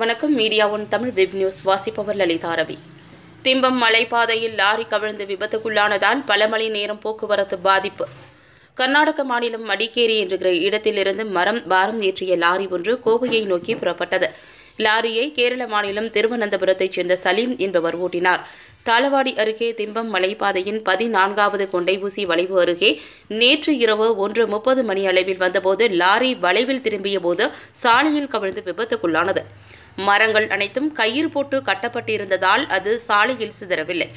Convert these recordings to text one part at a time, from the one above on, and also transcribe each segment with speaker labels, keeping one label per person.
Speaker 1: வணக்கம் media one Tamil web news வாசிப்பவர் லலிதா ரவி திம்பம் மலைப்பாதையில் லாரி கவிழ்ந்து விபத்துக்குள்ளானதால் பல மணி நேரம் போக்குவரத்து பாதிப்பு கர்நாடக மாநிலம் மடிக்கேரி என்கிற இடத்திலிருந்து மரம் பாரம் ஏற்றிய லாரி ஒன்று கோவையை நோக்கி புறப்பட்டது லாரியை கேரள மாநிலம் திருவனந்தபுரத்தைச் சேர்ந்த சலீம் என்பவர் ஓட்டினார் தாளவாடி அருகே திம்பம் மலைப்பாதையின் பதினான்காவது கொண்டை ஊசி வளைவு அருகே நேற்று இரவு ஒன்று முப்பது மணி அளவில் வந்தபோது லாரி வளைவில் திரும்பிய போது சாலையில் கவிழ்ந்து விபத்துக்குள்ளானது மரங்கள் அனைத்தும் கயிறு போட்டு கட்டப்பட்டிருந்ததால் அது சாலையில் சிதறவில்லை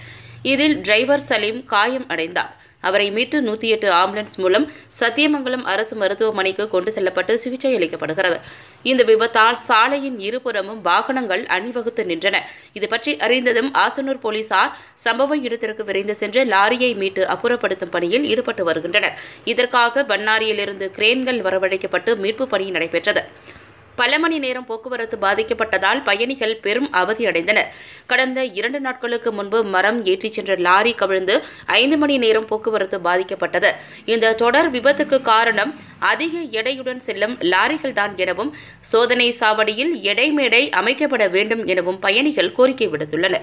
Speaker 1: இதில் டிரைவர் சலீம் காயம் அடைந்தார் அவரை மீட்டு நூத்தி எட்டு ஆம்புலன்ஸ் மூலம் சத்தியமங்கலம் அரசு மருத்துவமனைக்கு கொண்டு செல்லப்பட்டு சிகிச்சை அளிக்கப்படுகிறது இந்த விபத்தால் சாலையின் இருபுறமும் வாகனங்கள் அணிவகுத்து நின்றன இது பற்றி அறிந்ததும் ஆசனூர் போலீசார் சம்பவ இடத்திற்கு விரைந்து சென்று லாரியை மீட்டு அப்புறப்படுத்தும் பணியில் ஈடுபட்டு வருகின்றனர் இதற்காக பன்னாரியிலிருந்து கிரேன்கள் வரவழைக்கப்பட்டு மீட்பு பணி நடைபெற்றது பல மணி நேரம் போக்குவரத்து பாதிக்கப்பட்டதால் பயணிகள் பெரும் அவதியடைந்தனர் கடந்த இரண்டு நாட்களுக்கு முன்பு மரம் ஏற்றிச் சென்ற லாரி கவிழ்ந்து ஐந்து மணி நேரம் போக்குவரத்து பாதிக்கப்பட்டது இந்த தொடர் விபத்துக்கு காரணம் அதிக எடையுடன் செல்லும் லாரிகள் தான் எனவும் சோதனை சாவடியில் எடை மேடை அமைக்கப்பட வேண்டும் எனவும் பயணிகள் கோரிக்கை விடுத்துள்ளனர்